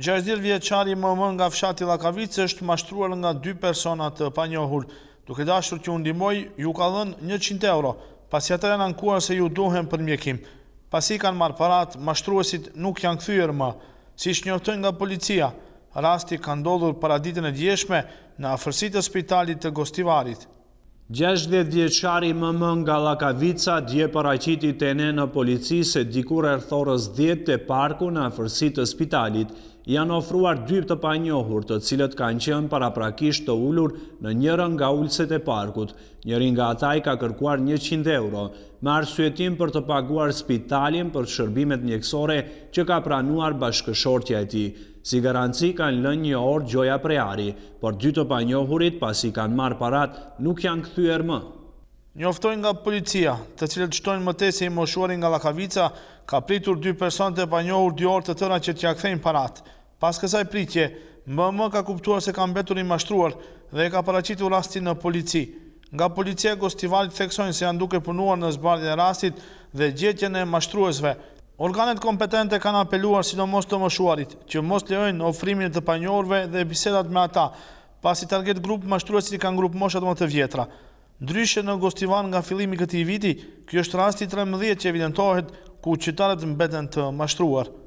60 vjeqari më mën nga fshati Lakavicë është mashtruar nga dy personat të panjohur, duke dashur që undimoj, ju ka dhenë 100 euro, pasi ata janë ankuar se ju duhem për mjekim. Pasi kanë marë parat, mashtruesit nuk janë këthyër më, si shnjohtën nga policia. Rasti ka ndodhur paraditën e djeshme në afërsit e spitalit të Gostivarit. 60 djeqari më më nga Lakavica dje për aqiti të ne në polici se dikur e rëthorës 10 të parku në afërsit të spitalit janë ofruar dy të pa njohur të cilët kanë qënë paraprakisht të ullur në njërën nga ullëset e parkut. Njëri nga ata i ka kërkuar 100 euro, marë syetim për të paguar spitalin për shërbimet mjekësore që ka pranuar bashkëshortja e ti. Si garanci kanë lën një orë gjoja preari, por dy të panjohurit pasi kanë marë parat nuk janë këthyër më. Njoftojnë nga policia, të cilët qëtojnë mëte se i moshuarin nga Lakavica, ka pritur dy person të panjohur dy orë të tëra që t'ja këthejnë parat. Pas kësaj pritje, më më ka kuptuar se kam betur i mashtruar dhe e ka paracitur rastin në polici. Nga policia Gostivalit theksojnë se janë duke punuar në zbardin e rastit dhe gjetjen e mashtruesve. Organet kompetente kanë apeluar si në mos të mëshuarit, që mos leojnë në ofrimin të panjorve dhe bisedat me ata, pasi target grupë mashtruesit kanë grup moshat më të vjetra. Ndryshe në Gostivan nga filimi këti viti, kjo është rasti 13 që evidentohet ku qytarët mbeten të mashtruar.